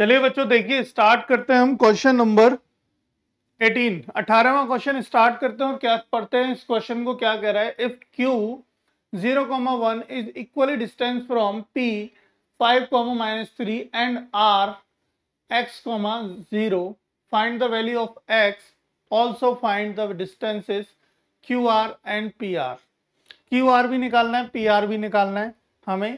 चलिए बच्चों देखिए स्टार्ट करते हैं हम क्वेश्चन नंबर 18 अठारहवा क्वेश्चन स्टार्ट करते हैं क्या पढ़ते हैं इस क्वेश्चन को क्या कह रहा है if zero comma one is equally distance from P five comma minus three and R X comma zero find the value of X also find the also Q R and P R Q R भी निकालना है P are भी निकालना है हमें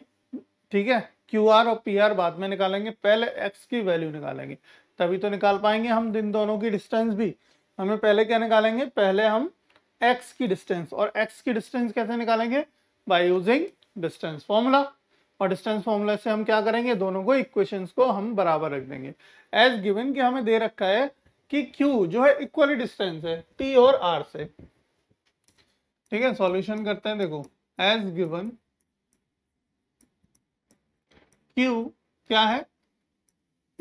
ठीक है Q R और पी आर बाद में निकालेंगे पहले एक्स की वैल्यू निकालेंगे तभी तो निकाल पाएंगे हम दिन दोनों की डिस्टेंस भी हमें पहले क्या निकालेंगे पहले हम एक्स की डिस्टेंस और एक्स की डिस्टेंस कैसे निकालेंगे बाई यूजिंग डिस्टेंस फॉर्मूला और डिस्टेंस फॉर्मूला से हम क्या करेंगे दोनों को इक्वेशंस को हम बराबर रख देंगे एज गिवन कि हमें दे रखा है कि क्यू जो है इक्वली डिस्टेंस है टी और आर से ठीक है सॉल्यूशन करते हैं देखो एज गिवन क्यू क्या है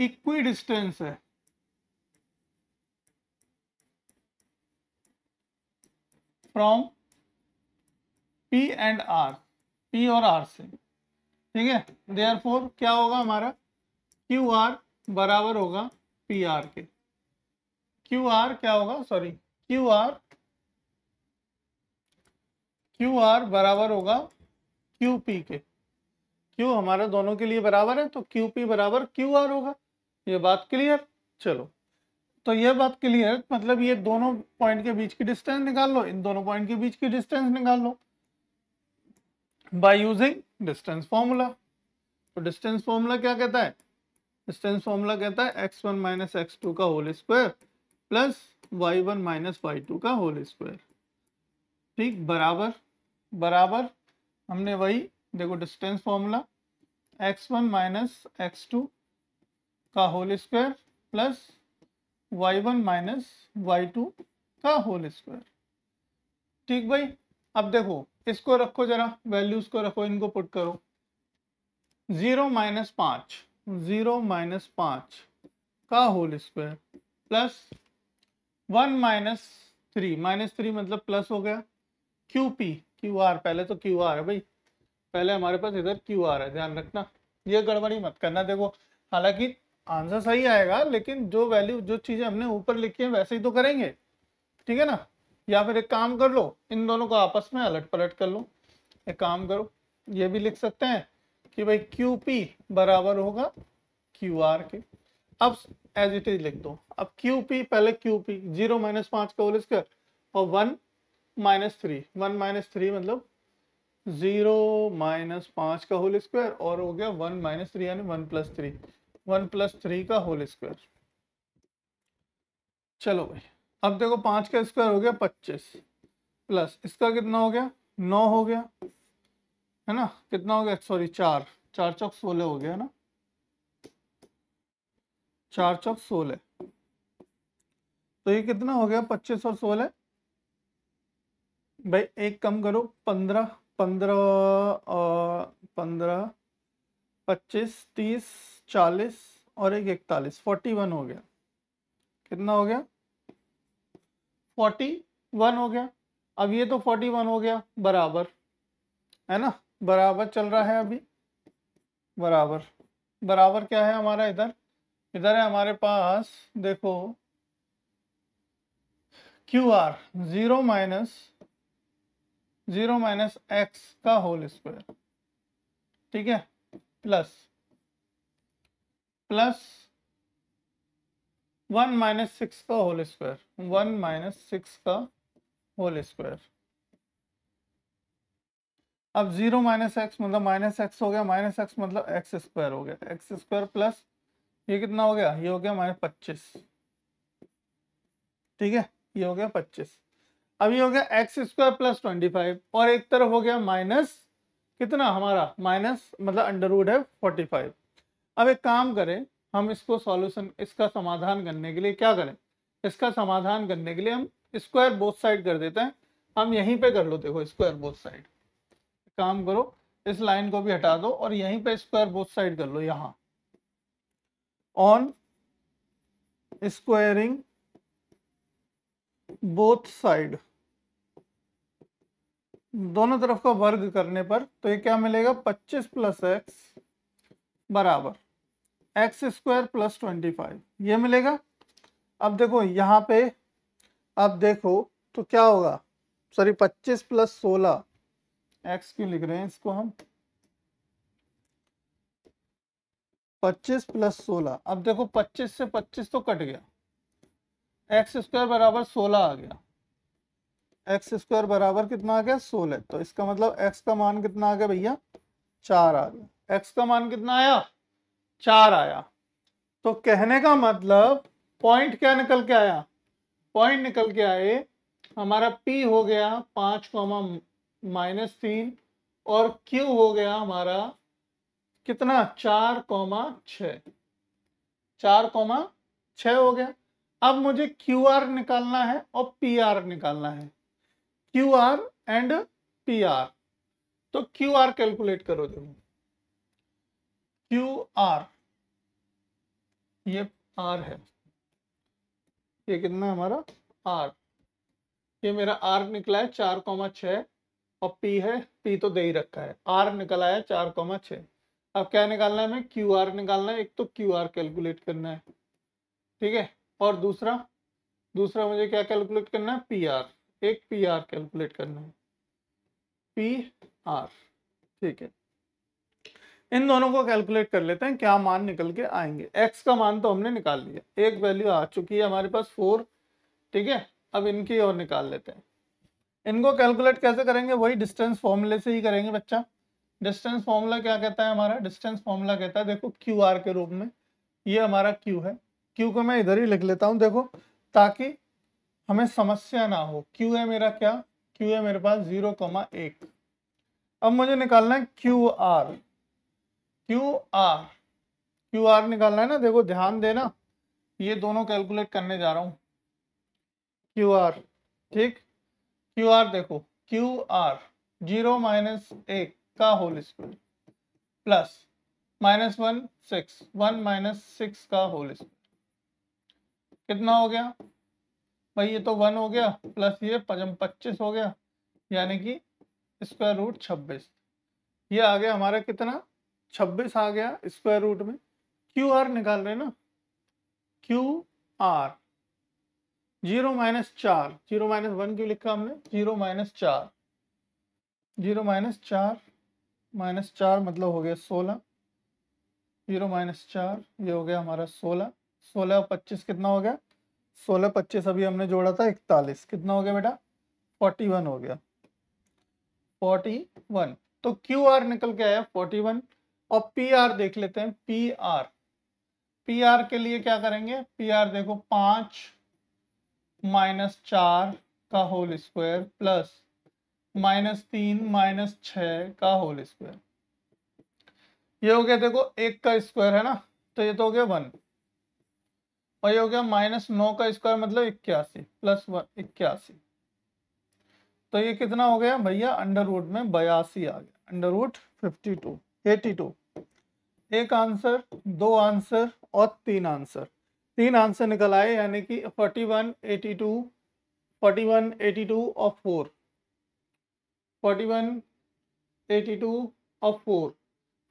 इक्विडिस्टेंस है from P and R P और आर से ठीक है देयर फोर क्या होगा हमारा क्यू आर बराबर होगा पी आर के क्यू आर क्या होगा sorry Q R Q R बराबर होगा क्यू पी के क्यू हमारा दोनों के लिए बराबर है तो क्यू पी बराबर क्यू आर होगा ये बात क्लियर चलो तो ये बात क्लियर मतलब ये दोनों पॉइंट के बीच की डिस्टेंस निकाल लो इन दोनों पॉइंट के बीच की डिस्टेंस निकाल लो बाई यूजिंग डिस्टेंस फॉर्मूला तो डिस्टेंस फॉर्मूला क्या कहता है डिस्टेंस फॉर्मूला कहता है X one minus X two का whole square plus Y one minus Y two का होल स्क्वायर ठीक बराबर बराबर हमने वही देखो distance formula X one minus X two का whole square plus Y one minus Y two का होल स्क्वायर ठीक भाई अब देखो इसको रखो जरा वैल्यूज को रखो इनको पुट करो जीरो माइनस पाँच जीरो माइनस पाँच का whole square plus one minus three minus three मतलब प्लस हो गया क्यू पी क्यू आर पहले तो क्यू आर है भाई पहले हमारे पास इधर क्यू आ रहा है ध्यान रखना ये गड़बड़ी मत करना देखो हालांकि आंसर सही आएगा लेकिन जो वैल्यू जो चीज़ें हमने ऊपर लिखी है वैसे ही तो करेंगे ठीक है ना या फिर एक काम कर लो इन दोनों को आपस में अलट पलट कर लो एक काम करो ये भी लिख सकते हैं कि भाई क्यू पी बराबर होगा क्यू आर के अब एज इट इज लिख दो अब क्यू पी पहले क्यू पी जीरो माइनस पांच का होल स्क्वायर और one minus three one minus three मतलब ज़ीरो माइनस पाँच का होल स्क्वायर और हो गया वन माइनस थ्री यानी one plus three one plus three का होल स्क्वायर चलो भाई अब देखो पाँच का स्क्वायर हो गया पच्चीस प्लस इसका कितना हो गया नौ हो गया है ना कितना हो गया सॉरी चार चार चौक सोलह हो गया है ना चार चौक सोलह तो ये कितना हो गया पच्चीस और सोलह भाई एक कम करो पंद्रह पंद्रह पंद्रह पच्चीस तीस चालीस और एक इकतालीस फोर्टी वन हो गया कितना हो गया फोर्टी वन हो गया अब ये तो फोर्टी वन हो गया बराबर है ना बराबर चल रहा है अभी बराबर बराबर क्या है हमारा इधर इधर है हमारे पास देखो Q R zero minus zero minus X का होल स्क्वायर ठीक है plus plus one minus six का whole square one minus six का होल स्क्वायर अब जीरो माइनस एक्स मतलब माइनस एक्स हो गया माइनस एक्स मतलब एक्स स्क्वायर हो गया एक्स स्क्वायर प्लस ये कितना हो गया ये हो गया माइनस पच्चीस ठीक है ये हो गया पच्चीस अभी हो गया X square plus twenty five और एक तरफ हो गया माइनस कितना हमारा माइनस मतलब अंडरवुड है फोर्टी फाइव अब एक काम करें हम इसको सॉल्यूशन इसका समाधान करने के लिए क्या करें इसका समाधान करने के लिए हम स्क्वायर बोथ साइड कर देते हैं हम यहीं पे कर लो देखो स्क्वायर बोथ साइड काम करो इस लाइन को भी हटा दो और यहीं पे स्क्वायर बोथ साइड कर लो यहाँ ऑन स्क्वायरिंग बोथ साइड दोनों तरफ का वर्ग करने पर तो ये क्या मिलेगा 25 प्लस एक्स बराबर X square plus twenty five ये मिलेगा अब देखो यहाँ पे आप देखो तो क्या होगा सॉरी 25 प्लस सोलह एक्स क्यों लिख रहे हैं इसको हम 25 प्लस सोलह अब देखो 25 से 25 तो कट गया एक्स स्क्वायर बराबर सोलह आ गया एक्स स्क्वायर बराबर कितना आ गया सोलह तो इसका मतलब एक्स का मान कितना आ गया भैया चार आ गया एक्स का मान कितना आया चार आया तो कहने का मतलब पॉइंट क्या निकल के आया पॉइंट निकल के आए हमारा पी हो गया पांच कॉमा माइनस तीन और क्यू हो गया हमारा कितना चार कॉमा छ चार कॉमा छ हो गया अब मुझे क्यू आर निकालना है और पी आर निकालना है Q R and P R तो क्यू आर कैलकुलेट करो देखो क्यू आर ये आर है ये कितना हमारा आर ये मेरा आर निकला है चार कौमा छ और पी है पी तो दे ही रखा है आर निकला है चार कौमा छ अब क्या निकालना है हमें क्यू आर निकालना है एक तो क्यू आर कैलकुलेट करना है ठीक है और दूसरा दूसरा मुझे क्या कैलकुलेट करना है पी आर एक पी आर कैलकुलेट करना है पी आर ठीक है इन दोनों को कैलकुलेट कर लेते हैं क्या मान निकल के आएंगे एक्स का मान तो हमने निकाल लिया एक वैल्यू आ चुकी है हमारे पास फोर ठीक है अब इनकी और निकाल लेते हैं इनको कैलकुलेट कैसे करेंगे वही डिस्टेंस फॉर्मूले से ही करेंगे बच्चा डिस्टेंस फॉर्मूला क्या कहता है हमारा डिस्टेंस फॉर्मूला कहता है देखो क्यू आर के रूप में ये हमारा क्यू है क्यू को मैं इधर ही लिख लेता हूँ देखो ताकि हमें समस्या ना हो क्यू है मेरा क्या क्यू है मेरे पास जीरो कॉमा एक अब मुझे निकालना है Q R Q R Q R निकालना है ना देखो ध्यान देना ये दोनों कैलकुलेट करने जा रहा हूं क्यू आर ठीक क्यू आर देखो क्यू आर जीरो माइनस एक का whole square plus minus one six one minus six का होल स्क्वायर कितना हो गया भाई ये तो वन हो गया प्लस ये पच्चीस हो गया यानी कि स्क्वायर रूट छब्बीस ये आ गया हमारा कितना छब्बीस आ गया स्क्वायर रूट में क्यू आर निकाल रहे ना क्यू आर जीरो माइनस चार जीरो माइनस वन क्यों लिखा हमने जीरो माइनस चार जीरो माइनस चार माइनस चार मतलब हो गया सोलह जीरो माइनस चार ये हो गया हमारा सोलह सोलह और पच्चीस कितना हो गया सोलह पच्चीस अभी हमने जोड़ा था इकतालीस कितना हो गया बेटा फोर्टी वन हो गया फोर्टी वन तो क्यू आर निकल के आया फोर्टी वन और पी आर देख लेते हैं पी आर पी आर के लिए क्या करेंगे पी आर देखो पांच माइनस चार का होल स्क्वायर प्लस माइनस तीन माइनस छ का होल स्क्वायर ये हो गया देखो एक का स्क्वायर है ना तो ये तो हो गया वन और ये हो गया माइनस नौ का स्क्वायर मतलब इक्यासी प्लस वन इक्यासी तो ये कितना हो गया भैया अंडर रूट में बयासी आ गया under root fifty two eighty two एक आंसर दो आंसर और तीन आंसर तीन आंसर निकल आए यानी कि forty one eighty two forty one eighty two और four forty one eighty two और फोर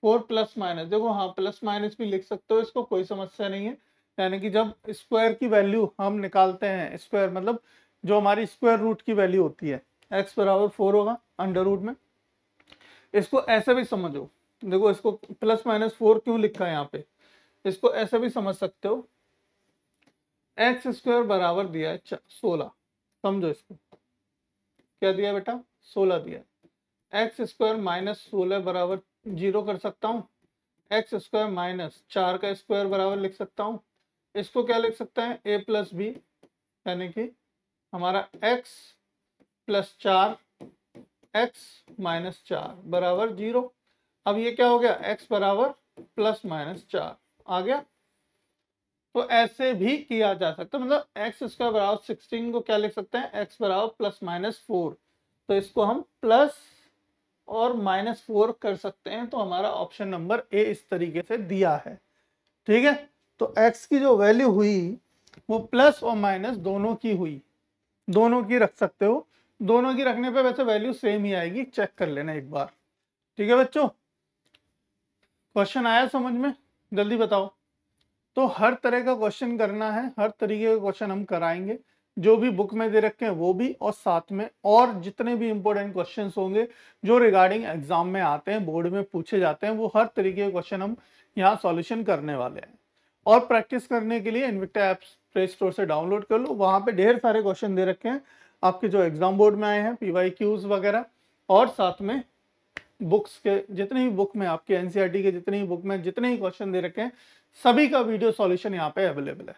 फोर प्लस माइनस देखो हाँ प्लस माइनस भी लिख सकते हो इसको कोई समस्या नहीं है यानी कि जब स्क्वायर की वैल्यू हम निकालते हैं स्क्वायर मतलब जो हमारी स्क्वायर रूट की वैल्यू होती है एक्स बराबर फोर होगा अंडर रूट में इसको ऐसे भी समझो देखो इसको प्लस माइनस फोर क्यों लिखा है यहाँ पे इसको ऐसे भी समझ सकते हो एक्स स्क्वायर बराबर दिया है सोलह समझो इसको क्या दिया बेटा सोलह दिया एक्स स्क्वायर माइनस सोलह बराबर जीरो कर सकता हूँ एक्स स्क्वायर माइनस चार का स्क्वायर बराबर लिख सकता हूँ इसको क्या लिख सकते हैं ए प्लस बी यानी कि हमारा एक्स प्लस चार एक्स माइनस चार बराबर जीरो अब ये क्या हो गया एक्स बराबर प्लस माइनस चार आ गया तो ऐसे भी किया जा सकता है मतलब एक्स स्क्वायर बराबर सिक्सटीन को क्या लिख सकते हैं एक्स बराबर प्लस माइनस फोर तो इसको हम प्लस और माइनस फोर कर सकते हैं तो हमारा ऑप्शन नंबर ए इस तरीके से दिया है ठीक है तो x की जो वैल्यू हुई वो प्लस और माइनस दोनों की हुई दोनों की रख सकते हो दोनों की रखने पे वैसे वैल्यू सेम ही आएगी चेक कर लेना एक बार ठीक है बच्चों क्वेश्चन आया समझ में जल्दी बताओ तो हर तरह का क्वेश्चन करना है हर तरीके का क्वेश्चन हम कराएंगे जो भी बुक में दे रखे हैं वो भी और साथ में और जितने भी इंपॉर्टेंट क्वेश्चन होंगे जो रिगार्डिंग एग्जाम में आते हैं बोर्ड में पूछे जाते हैं वो हर तरीके के क्वेश्चन हम यहाँ सॉल्यूशन करने वाले हैं और प्रैक्टिस करने के लिए इनविक्टा ऐप्स प्ले स्टोर से डाउनलोड कर लो वहाँ पे ढेर सारे क्वेश्चन दे रखे हैं आपके जो एग्जाम बोर्ड में आए हैं पी वगैरह और साथ में बुक्स के जितने भी बुक में आपके एनसीआरटी e के जितने भी बुक में जितने ही क्वेश्चन दे रखे हैं सभी का वीडियो सॉल्यूशन यहाँ पे अवेलेबल है